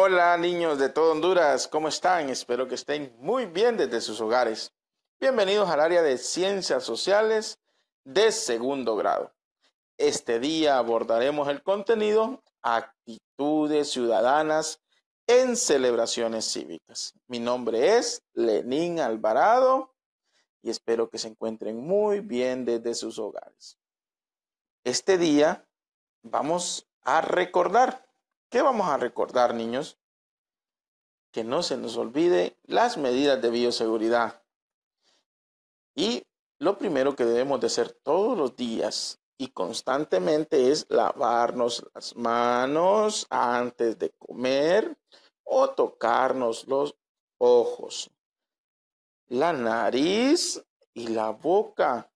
Hola niños de todo Honduras, ¿cómo están? Espero que estén muy bien desde sus hogares. Bienvenidos al área de ciencias sociales de segundo grado. Este día abordaremos el contenido actitudes ciudadanas en celebraciones cívicas. Mi nombre es Lenín Alvarado y espero que se encuentren muy bien desde sus hogares. Este día vamos a recordar ¿Qué vamos a recordar, niños? Que no se nos olvide las medidas de bioseguridad. Y lo primero que debemos de hacer todos los días y constantemente es lavarnos las manos antes de comer o tocarnos los ojos, la nariz y la boca.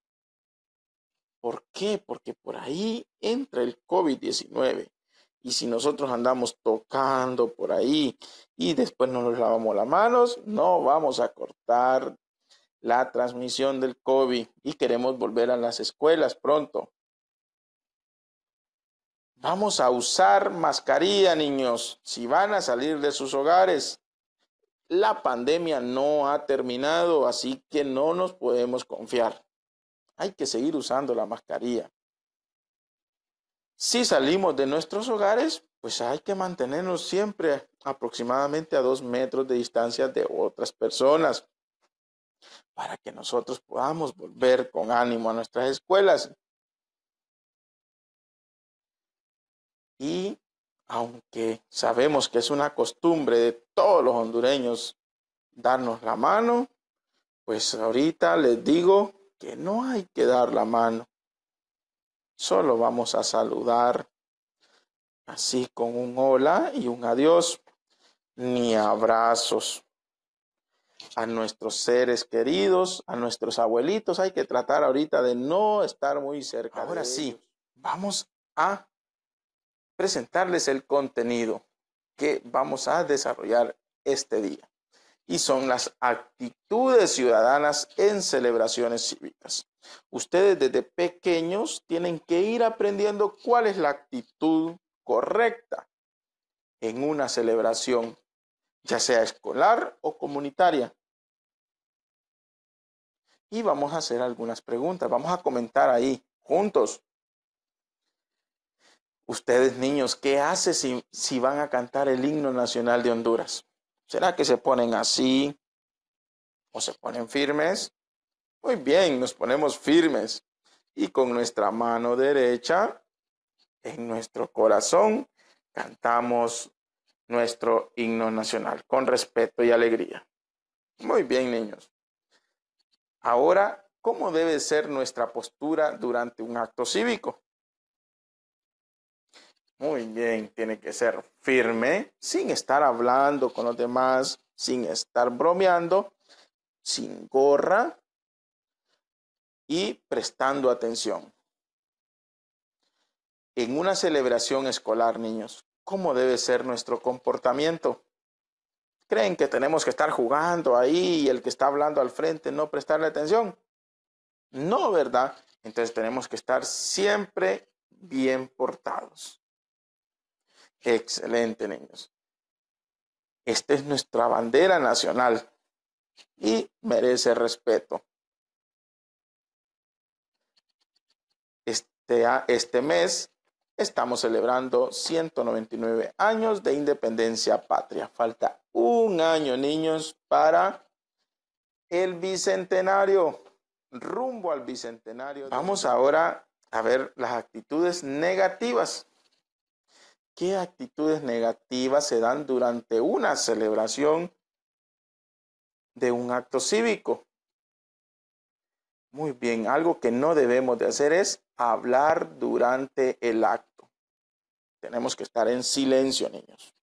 ¿Por qué? Porque por ahí entra el COVID-19. Y si nosotros andamos tocando por ahí y después no nos lavamos las manos, no vamos a cortar la transmisión del COVID y queremos volver a las escuelas pronto. Vamos a usar mascarilla, niños, si van a salir de sus hogares. La pandemia no ha terminado, así que no nos podemos confiar. Hay que seguir usando la mascarilla. Si salimos de nuestros hogares, pues hay que mantenernos siempre aproximadamente a dos metros de distancia de otras personas para que nosotros podamos volver con ánimo a nuestras escuelas. Y aunque sabemos que es una costumbre de todos los hondureños darnos la mano, pues ahorita les digo que no hay que dar la mano. Solo vamos a saludar así con un hola y un adiós, ni abrazos. A nuestros seres queridos, a nuestros abuelitos, hay que tratar ahorita de no estar muy cerca. Ahora sí, vamos a presentarles el contenido que vamos a desarrollar este día y son las actitudes ciudadanas en celebraciones cívicas. Ustedes desde pequeños tienen que ir aprendiendo cuál es la actitud correcta en una celebración, ya sea escolar o comunitaria. Y vamos a hacer algunas preguntas, vamos a comentar ahí juntos. Ustedes niños, ¿qué hace si, si van a cantar el himno nacional de Honduras? ¿Será que se ponen así? ¿O se ponen firmes? Muy bien, nos ponemos firmes y con nuestra mano derecha en nuestro corazón cantamos nuestro himno nacional con respeto y alegría. Muy bien, niños. Ahora, ¿cómo debe ser nuestra postura durante un acto cívico? Muy bien, tiene que ser firme, sin estar hablando con los demás, sin estar bromeando, sin gorra y prestando atención. En una celebración escolar, niños, ¿cómo debe ser nuestro comportamiento? ¿Creen que tenemos que estar jugando ahí y el que está hablando al frente no prestarle atención? No, ¿verdad? Entonces tenemos que estar siempre bien portados. Excelente, niños. Esta es nuestra bandera nacional y merece respeto. Este, este mes estamos celebrando 199 años de independencia patria. Falta un año, niños, para el bicentenario, rumbo al bicentenario. Vamos ahora a ver las actitudes negativas qué actitudes negativas se dan durante una celebración de un acto cívico. Muy bien, algo que no debemos de hacer es hablar durante el acto. Tenemos que estar en silencio, niños.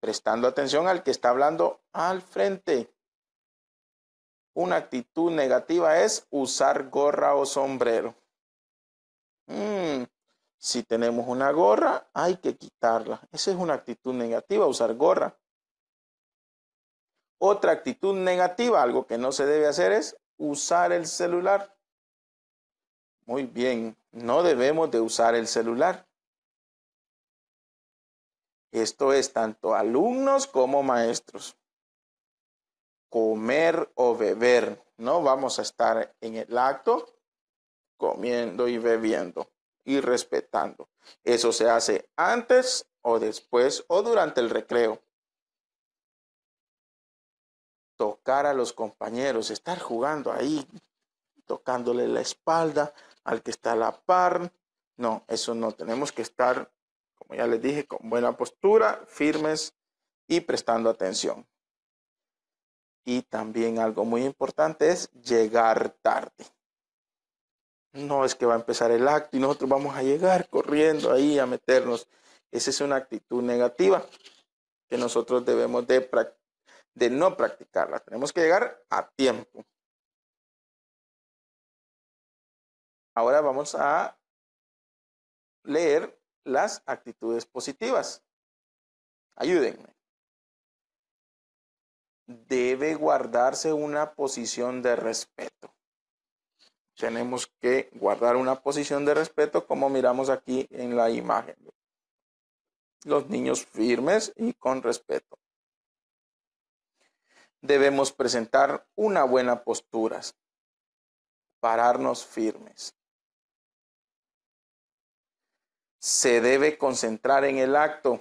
Prestando atención al que está hablando al frente. Una actitud negativa es usar gorra o sombrero. Mm, si tenemos una gorra, hay que quitarla. Esa es una actitud negativa, usar gorra. Otra actitud negativa, algo que no se debe hacer es usar el celular. Muy bien, no debemos de usar el celular. Esto es tanto alumnos como maestros. Comer o beber. No vamos a estar en el acto comiendo y bebiendo y respetando. Eso se hace antes o después o durante el recreo. Tocar a los compañeros, estar jugando ahí, tocándole la espalda al que está a la par. No, eso no. Tenemos que estar, como ya les dije, con buena postura, firmes y prestando atención. Y también algo muy importante es llegar tarde no es que va a empezar el acto y nosotros vamos a llegar corriendo ahí a meternos. Esa es una actitud negativa que nosotros debemos de, de no practicarla. Tenemos que llegar a tiempo. Ahora vamos a leer las actitudes positivas. Ayúdenme. Debe guardarse una posición de respeto tenemos que guardar una posición de respeto como miramos aquí en la imagen. Los niños firmes y con respeto. Debemos presentar una buena postura, pararnos firmes. Se debe concentrar en el acto.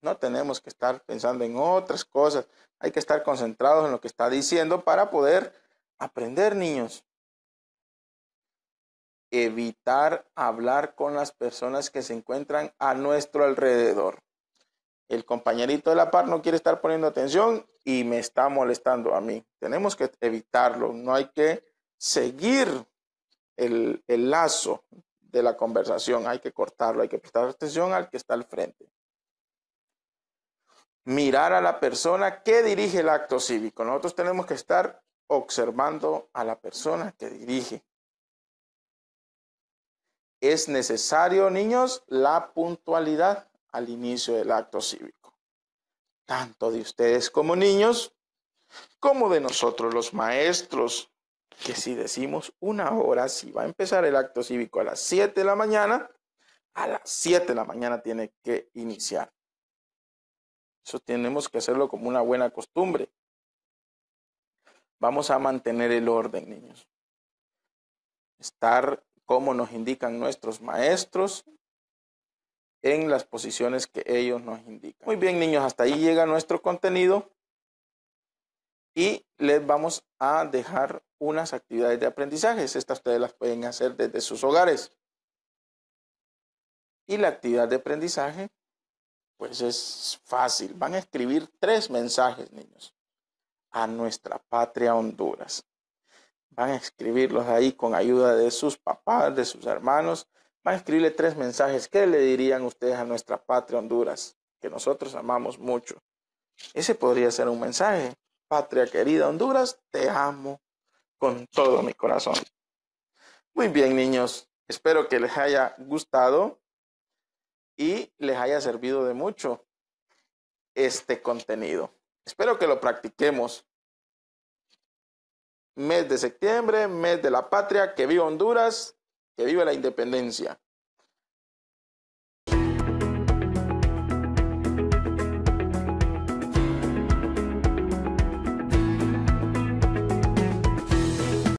No tenemos que estar pensando en otras cosas. Hay que estar concentrados en lo que está diciendo para poder aprender, niños evitar hablar con las personas que se encuentran a nuestro alrededor. El compañerito de la par no quiere estar poniendo atención y me está molestando a mí. Tenemos que evitarlo, no hay que seguir el, el lazo de la conversación, hay que cortarlo, hay que prestar atención al que está al frente mirar a la persona que dirige el acto cívico. Nosotros tenemos que estar observando a la persona que dirige. Es necesario, niños, la puntualidad al inicio del acto cívico, tanto de ustedes como niños, como de nosotros los maestros, que si decimos una hora, si va a empezar el acto cívico a las 7 de la mañana, a las 7 de la mañana tiene que iniciar. Eso tenemos que hacerlo como una buena costumbre. Vamos a mantener el orden, niños. Estar como nos indican nuestros maestros en las posiciones que ellos nos indican. Muy bien, niños, hasta ahí llega nuestro contenido y les vamos a dejar unas actividades de aprendizaje. Estas ustedes las pueden hacer desde sus hogares. Y la actividad de aprendizaje, pues es fácil. Van a escribir tres mensajes, niños, a nuestra patria Honduras van a escribirlos ahí con ayuda de sus papás, de sus hermanos, van a escribirle tres mensajes. ¿Qué le dirían ustedes a nuestra patria Honduras, que nosotros amamos mucho? Ese podría ser un mensaje. Patria querida Honduras, te amo con todo mi corazón. Muy bien, niños. Espero que les haya gustado y les haya servido de mucho este contenido. Espero que lo practiquemos mes de septiembre, mes de la patria, que viva Honduras, que vive la independencia.